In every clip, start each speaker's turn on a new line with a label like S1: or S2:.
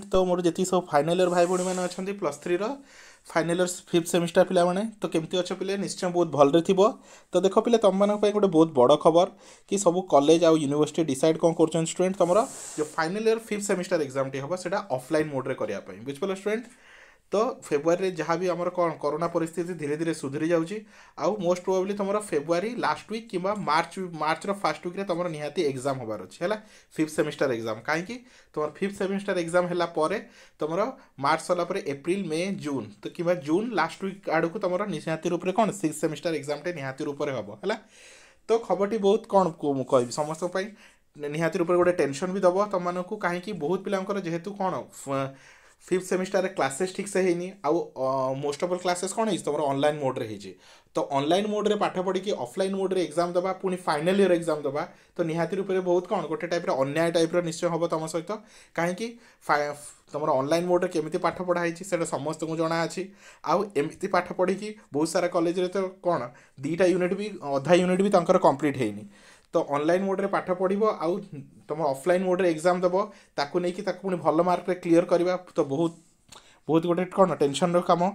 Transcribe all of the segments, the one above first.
S1: student ତ ମୋର ଯେତିକି ସବୁ ଫାଇନାଲ୍ ଇୟର୍ ଭାଇ ଭଉଣୀମାନେ ଅଛନ୍ତି ପ୍ଲସ୍ ଥ୍ରୀର ଫାଇନାଲ୍ ଇୟର୍ ଫିଫ୍ଥ ସେମିଷ୍ଟାର ପିଲାମାନେ ତ କେମିତି ଅଛ ପିଲେ ନିଶ୍ଚୟ ବହୁତ ଭଲରେ ଥିବ ତ ଦେଖ ପିଲେ ତୁମମାନଙ୍କ ପାଇଁ ଗୋଟେ ବହୁତ ବଡ଼ ଖବର କି ସବୁ କଲେଜ ଆଉ ୟୁନିଭର୍ସିଟି ଡିସାଇଡ଼ କ'ଣ କରୁଛନ୍ତି ଷ୍ଟୁଡେଣ୍ଟ ତୁମର ଯେଉଁ ଫାଇନାଲ୍ ଇୟର୍ ଫିଫ୍ଥ ସେମିଷ୍ଟାର ଏକ୍ଜାମ୍ଟି ହେବ ସେଇଟା ଅଫଲାଇନ୍ ମୋଡ଼୍ରେ କରିବା ପାଇଁ ବୁଝିପାରିଲ ଷ୍ଟୁଡେଣ୍ଟ ତ ଫେବୃଆରୀରେ ଯାହା ବି ଆମର କ'ଣ କରୋନା ପରିସ୍ଥିତି ଧୀରେ ଧୀରେ ସୁଧୁରି ଯାଉଛି ଆଉ ମୋଷ୍ଟ ପ୍ରୋବାବ୍ଲି ତୁମର ଫେବୃଆରୀ ଲାଷ୍ଟ ୱିକ୍ କିମ୍ବା ମାର୍ଚ୍ଚ ମାର୍ଚ୍ଚର ଫାଷ୍ଟ ୱିକ୍ରେ ତୁମର ନିହାତି ଏକ୍ଜାମ୍ ହେବାର ଅଛି ହେଲା ଫିଫ୍ଥ ସେମିଷ୍ଟାର ଏକ୍ଜାମ୍ କାହିଁକି ତୁମର ଫିଫ୍ଥ ସେମିଷ୍ଟାର ଏକ୍ଜାମ୍ ହେଲା ପରେ ତୁମର ମାର୍ଚ୍ଚ ସରିଲା ପରେ ଏପ୍ରିଲ ମେ ଜୁନ୍ ତ କିମ୍ବା ଜୁନ୍ ଲାଷ୍ଟ ୱିକ୍ ଆଡ଼କୁ ତୁମର ନିହାତି ରୂପରେ କ'ଣ ସିକ୍ସ ସେମିଷ୍ଟାର ଏକ୍ଜାମ୍ଟେ ନିହାତି ରୂପରେ ହେବ ହେଲା ତ ଖବରଟି ବହୁତ କ'ଣ ମୁଁ କହିବି ସମସ୍ତଙ୍କ ପାଇଁ ନିହାତି ରୂପରେ ଗୋଟେ ଟେନସନ୍ ବି ଦେବ ତୁମମାନଙ୍କୁ କାହିଁକି ବହୁତ ପିଲାଙ୍କର ଯେହେତୁ କ'ଣ ফিফ্ଥ ସେମିଷ୍ଟାରରେ କ୍ଲାସେସ୍ ଠିକ୍ସେ ହେଇନି ଆଉ ମୋଷ୍ଟ ଅଫ୍ ଅଲ୍ କ୍ଲାସେସ୍ କ'ଣ ହେଇଛି ତୁମର ଅନଲାଇନ୍ ମୋଡ଼୍ରେ ହେଇଛି ତ ଅନଲାଇନ୍ ମୋଡ଼୍ରେ ପାଠ ପଢ଼ିକି ଅଫଲାଇନ୍ ମୋଡ଼୍ରେ ଏକ୍ଜାମ୍ ଦେବା ପୁଣି ଫାଇନାଲ୍ ଇୟର୍ ଏକ୍ଜାମ୍ ଦେବା ତ ନିହାତି ରୂପରେ ବହୁତ କ'ଣ ଗୋଟେ ଟାଇପ୍ର ଅନ୍ୟାୟ ଟାଇପ୍ର ନିଶ୍ଚୟ ହେବ ତୁମ ସହିତ କାହିଁକି ତମର ଅନଲାଇନ୍ ମୋଡ଼୍ରେ କେମିତି ପାଠ ପଢ଼ା ହେଇଛି ସେଇଟା ସମସ୍ତଙ୍କୁ ଜଣା ଅଛି ଆଉ ଏମିତି ପାଠ ପଢ଼ିକି ବହୁତ ସାରା କଲେଜରେ ତ କ'ଣ ଦୁଇଟା ୟୁନିଟ୍ ବି ଅଧା ୟୁନିଟ୍ ବି ତାଙ୍କର କମ୍ପ୍ଲିଟ୍ ହେଇନି ତ ଅନଲାଇନ୍ ମୋଡ଼୍ରେ ପାଠ ପଢ଼ିବ ଆଉ ତୁମ ଅଫଲାଇନ୍ ମୋଡ଼୍ରେ ଏକ୍ଜାମ୍ ଦେବ ତାକୁ ନେଇକି ତାକୁ ପୁଣି ଭଲ ମାର୍କରେ କ୍ଲିଅର୍ କରିବା ତ ବହୁତ ବହୁତ ଗୋଟେ କ'ଣ ଟେନସନ୍ର କାମ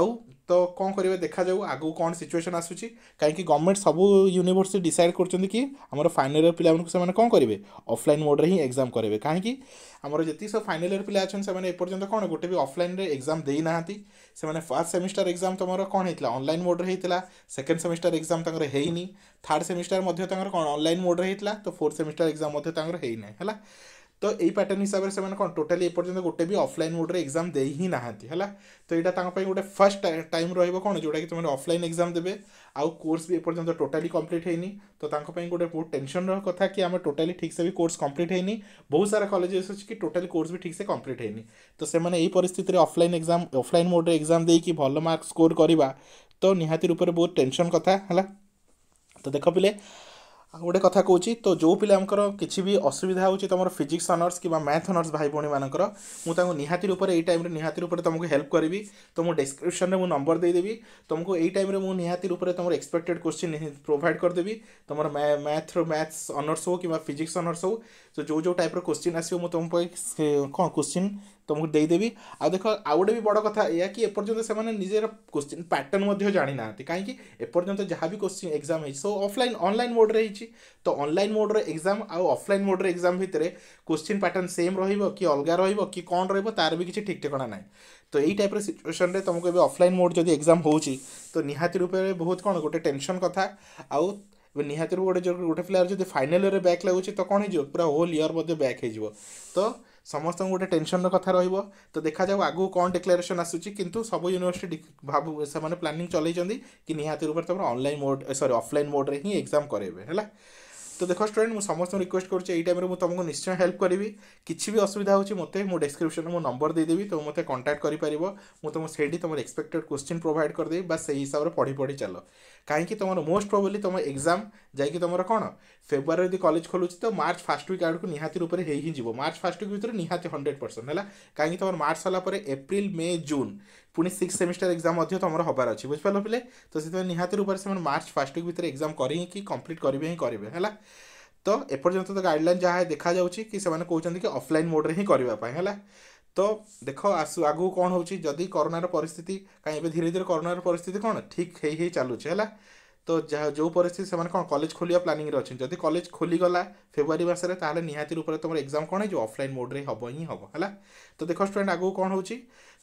S1: ଆଉ ତ କ'ଣ କରିବେ ଦେଖାଯାଉ ଆଗକୁ କ'ଣ ସିଚୁଏସନ୍ ଆସୁଛି କାହିଁକି ଗଭର୍ଣ୍ଣମେଣ୍ଟ ସବୁ ୟୁନିଭର୍ସିଟି ଡିସାଇଡ଼୍ କରୁଛନ୍ତି କି ଆମର ଫାଇନାଲ୍ ଇୟର୍ ପିଲାମାନଙ୍କୁ ସେମାନେ କ'ଣ କରିବେ ଅଫଲାଇନ୍ ମୋଡ଼୍ରେ ହିଁ ଏକ୍ଜାମ୍ କରିବେ କାହିଁକି ଆମର ଯେତିକି ସବୁ ଫାଇନାଲ୍ ଇୟର୍ ପିଲା ଅଛନ୍ତି ସେମାନେ ଏପର୍ଯ୍ୟନ୍ତ କ'ଣ ଗୋଟେ ବି ଅଫଲାଇନ୍ରେ ଏକ୍ଜାମ୍ ଦେଇନାହାନ୍ତି ସେମାନେ ଫାର୍ଷ୍ଟ ସେମିଷ୍ଟାର ଏକ୍ଜାମ୍ ତୁମର କ'ଣ ହେଇଥିଲା ଅନଲାଇନ୍ ମୋଡ଼୍ରେ ହେଇଥିଲା ସେକେଣ୍ଡ ସେମିଷ୍ଟାର ଏକ୍ଜାମ୍ ତାଙ୍କର ହେଇନି ଥାର୍ଡ଼ ସେମିଷ୍ଟାର ମଧ୍ୟ ତାଙ୍କର କ'ଣ ଅନଲାଇନ୍ ମୋଡ଼୍ରେ ହେଇଥିଲା ତ ଫୋର୍ଥ ସେମିଷ୍ଟାର ଏକ୍ଜାମ୍ ମଧ୍ୟ ତାଙ୍କର ହେଇନାହିଁ ହେଲା ତ ଏଇ ପ୍ୟାଟର୍ନ ହିସାବରେ ସେମାନେ କ'ଣ ଟୋଟାଲି ଏପର୍ଯ୍ୟନ୍ତ ଗୋଟେ ବି ଅଫଲାଇନ୍ ମୋଡ଼ରେ ଏକ୍ଜାମ୍ ଦେଇ ହିଁ ନାହାନ୍ତି ହେଲା ତ ଏଇଟା ତାଙ୍କ ପାଇଁ ଗୋଟେ ଫାର୍ଷ୍ଟ ଟାଇମ୍ ରହିବ କ'ଣ ଯେଉଁଟାକି ସେମାନେ ଅଫଲାଇନ୍ ଏକ୍ଜାମ୍ ଦେବେ ଆଉ କୋର୍ସ ବି ଏପର୍ଯ୍ୟନ୍ତ ଟୋଟାଲି କମ୍ପ୍ଲିଟ୍ ହେଇନି ତ ତାଙ୍କ ପାଇଁ ଗୋଟେ ବହୁତ ଟେନସନ୍ର କଥା କି ଆମେ ଟୋଟାଲି ଠିକ୍ସେ ବି କୋର୍ସ କମ୍ପ୍ଲିଟ୍ ହେଇନି ବହୁତ ସାରା କଲେଜେସ୍ ଅଛି କି ଟୋଟାଲି କୋର୍ସ ବି ଠିକ୍ସେ କମ୍ପ୍ଲିଟ୍ ହେଇନି ତ ସେମାନେ ଏଇ ପରିସ୍ଥିତିରେ ଅଫଲାଇନ୍ ଏକ୍ଜାମ୍ ଅଫଲାଇନ୍ ମୋଡ଼ରେ ଏକ୍ଜାମ୍ ଦେଇକି ଭଲ ମାର୍କ ସ୍କୋର କରିବା ତ ନିହାତି ରୂପରେ ବହୁତ ଟେନସନ୍ କଥା ହେଲା ତ ଦେଖ ପିଲେ ଗୋଟେ କଥା କହୁଛି ତ ଯେଉଁ ପିଲାଙ୍କର କିଛି ବି ଅସୁବିଧା ହେଉଛି ତୁମର ଫିଜିକ୍ସ ଅନର୍ସ କିମ୍ବା ମ୍ୟାଥ୍ ଅନର୍ସ ଭାଇ ଭଉଣୀମାନଙ୍କର ମୁଁ ତାଙ୍କୁ ନିହାତି ରୂପରେ ଏଇ ଟାଇମ୍ରେ ନିହାତି ରୂପରେ ତୁମକୁ ହେଲ୍ପ କରିବି ତ ମୁଁ ଡେସ୍କ୍ରିପ୍ସନ୍ରେ ମୁଁ ନମ୍ବର ଦେଇଦେବି ତୁମକୁ ଏଇ ଟାଇମ୍ରେ ମୁଁ ନିହାତି ରୂପରେ ତୁମର ଏକ୍ସପେକ୍ଟେଡ଼ କୋଶ୍ଚିନ୍ ପ୍ରୋଭାଇଡ଼ କରିଦେବି ତୁମର ମ୍ୟାଥ୍ର ମ୍ୟାଥ୍ସ ଅନର୍ସ ହେଉ କିମ୍ବା ଫିଜିକ୍ସ ଅନର୍ସ ହେଉ ତ ଯେଉଁ ଯେଉଁ ଟାଇପ୍ର କୋଶ୍ଚିନ୍ ଆସିବ ମୁଁ ତୁମ ପାଇଁ କ'ଣ କୋଶ୍ଚିନ୍ ତୁମକୁ ଦେଇଦେବି ଆଉ ଦେଖ ଆଉ ଗୋଟେ ବି ବଡ଼ କଥା ଏହା କି ଏପର୍ଯ୍ୟନ୍ତ ସେମାନେ ନିଜର କୋଶ୍ଚିନ୍ ପ୍ୟାଟର୍ନ ମଧ୍ୟ ଜାଣିନାହାନ୍ତି କାହିଁକି ଏପର୍ଯ୍ୟନ୍ତ ଯାହା ବି କୋଶ୍ଚିନ୍ ଏକ୍ଜାମ୍ ହେଇଛି ସବୁ ଅଫଲାଇନ୍ ଅନଲାଇନ୍ ମୋଡ଼୍ରେ ହେଇଛି ତ ଅନଲାଇନ୍ ମୋଡ଼୍ରେ ଏକ୍ଜାମ୍ ଆଉ ଅଫଲାଇନ୍ ମୋଡ଼୍ରେ ଏକ୍ଜାମ୍ ଭିତରେ କୋଶ୍ଚିନ୍ ପ୍ୟାଟର୍ନ ସେମ୍ ରହିବ କି ଅଲଗା ରହିବ କି କ'ଣ ରହିବ ତା'ର ବି କିଛି ଠିକ୍ ଠିକଣା ନାହିଁ ତ ଏଇ ଟାଇପ୍ର ସିଚୁଏସନ୍ରେ ତୁମକୁ ଏବେ ଅଫଲାଇନ୍ ମୋଡ଼୍ ଯଦି ଏକ୍ଜାମ୍ ହେଉଛି ତ ନିହାତି ରୂପରେ ବହୁତ କ'ଣ ଗୋଟେ ଟେନସନ୍ କଥା ଆଉ ଏବେ ନିହାତି ରୂପେ ଗୋଟେ ଗୋଟେ ପ୍ଲେୟାର୍ ଯଦି ଫାଇନାଲ୍ ଇୟର୍ରେ ବ୍ୟାକ୍ ଲାଗୁଛି ତ କ'ଣ ହେଇଯିବ ପୁରା ହୋଲ୍ ଇୟର୍ ମଧ୍ୟ ବ୍ୟାକ୍ ହେଇଯିବ ତ ସମସ୍ତଙ୍କୁ ଗୋଟେ ଟେନସନ୍ର କଥା ରହିବ ତ ଦେଖାଯାଉ ଆଗକୁ କ'ଣ ଡିକ୍ଲାରେସନ୍ ଆସୁଛି କିନ୍ତୁ ସବୁ ୟୁନିଭର୍ସିଟି ଭାବୁ ସେମାନେ ପ୍ଲାନିଂ ଚଲେଇଛନ୍ତି କି ନିହାତି ରୂପରେ ତୁମର ଅନଲାଇନ୍ ମୋଡ଼ ସରି ଅଫଲାଇନ୍ ମୋଡ଼ରେ ହିଁ ଏକ୍ଜାମ୍ କରାଇବେ ହେଲା তো দেখ ଷ୍ଟୁଡେଣ୍ଟ ମୁଁ ସମସ୍ତଙ୍କୁ ରିକ୍ୱେଷ୍ଟ କରୁଛି ଏଇ ଟାଇମ୍ରେ ମୁଁ ତୁମକୁ ନିଶ୍ଚୟ ହେଲ୍ପ କରିବି କିଛି ବି ଅସୁବିଧା ହେଉଛି ମୋତେ ମୁଁ ଡେସ୍କ୍ରିପ୍ସନ୍ରେ ମୋ ନମ୍ବର ଦେଇଦେବି ତୁମେ ମୋତେ କଣ୍ଟାକ୍ଟ କରିପାରିବ ମୁଁ ତୁମକୁ ସେଇଠି ତୁମର ଏକ୍ସପେକ୍ଟେଡ଼ କ୍ୱେଶ୍ଚିନ୍ ପ୍ରୋଭାଇଡ଼ କରିଦେବି ବା ସେଇ ହିସାବରେ ପଢ଼ି ପଢ଼ି ଚାଲ କାହିଁକି ତୁମର ମୋଷ୍ଟ ପ୍ରୋବେଲି ତୁମ ଏକ୍ଜାମ୍ ଯାଇକି ତୁମର କ'ଣ ଫେବୃଆରୀ ଯଦି କଲେଜ ଖୋଲୁଛି ତ ମାର୍ଚ୍ଚ ଫାର୍ଷ୍ଟ ୱିକ୍ ଆଡ଼କୁ ନିହାତି ରୂପରେ ହେଇ ହିଁ ଯିବ ମାର୍ଚ୍ଚ ଫାର୍ଷ୍ଟ ୱିକ୍ ଭିତରେ ନିହାତି ହଣ୍ଡ୍ରେଡ଼ ପରସେଣ୍ଟ ହେଲା କାହିଁକି ତୁମର ମାର୍ଚ୍ଚ ସରିଲା ପରେ ଏପ୍ରିଲ ମେ ଜୁନ୍ पुणी सिक्स सेमिस्टर एक्जाम तुम हमार अच्छे बुझिपाल पे तो निहत रूप से मार्च फास्ट विक्क भितर एक्जाम करें कि कम्प्लीट करेंगे ही करेंगे है तो एपर्त तो गाइडलैन जहाँ देखा जाए कि कौन कि अफलाइन मोड्रे हिं है तो देख आसु आगु कौन होदी करोनार पिस्थित कहीं धीरे धीरे करोनार पिस्थित कौन ठीक है चलुचे है ତ ଯାହା ଯେଉଁ ପରିସ୍ଥିତି ସେମାନେ କ'ଣ କଲେଜ ଖୋଲିବା ପ୍ଲାନିଂରେ ଅଛନ୍ତି ଯଦି କଲେଜ ଖୋଲିଗଲା ଫେବୃଆରୀ ମାସରେ ତାହେଲେ ନିହାତି ରୂପରେ ତୁମର ଏକ୍ଜାମ୍ କ'ଣ ହେଇଯିବ ଅଫଲାଇନ୍ ମୋଡ଼୍ରେ ହେବ ହିଁ ହବ ହେଲା ତ ଦେଖ ଷ୍ଟୁଡେଣ୍ଟ ଆଗକୁ କ'ଣ ହେଉଛି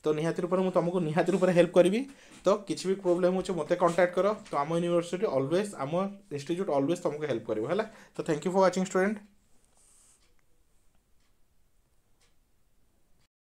S1: ତ ନିହାତି ରୂପରେ ମୁଁ ତୁମକୁ ନିହାତି ରୂପରେ ହେଲ୍ପ କରିବି ତ କିଛି ବି ପ୍ରୋବ୍ଲେମ୍ ହେଉଛି ମୋତେ କଣ୍ଟାକ୍ଟ କର ତ ଆମ ୟୁନିଭର୍ସିଟି ଅଲୱେଜ୍ ଆମ ଇନଷ୍ଟିଚ୍ୟୁଟ୍ ଅଲୱେଜ୍ ତୁମକୁ ହେଲ୍ପ କରିବ ହେଲା ତ thank you for watching student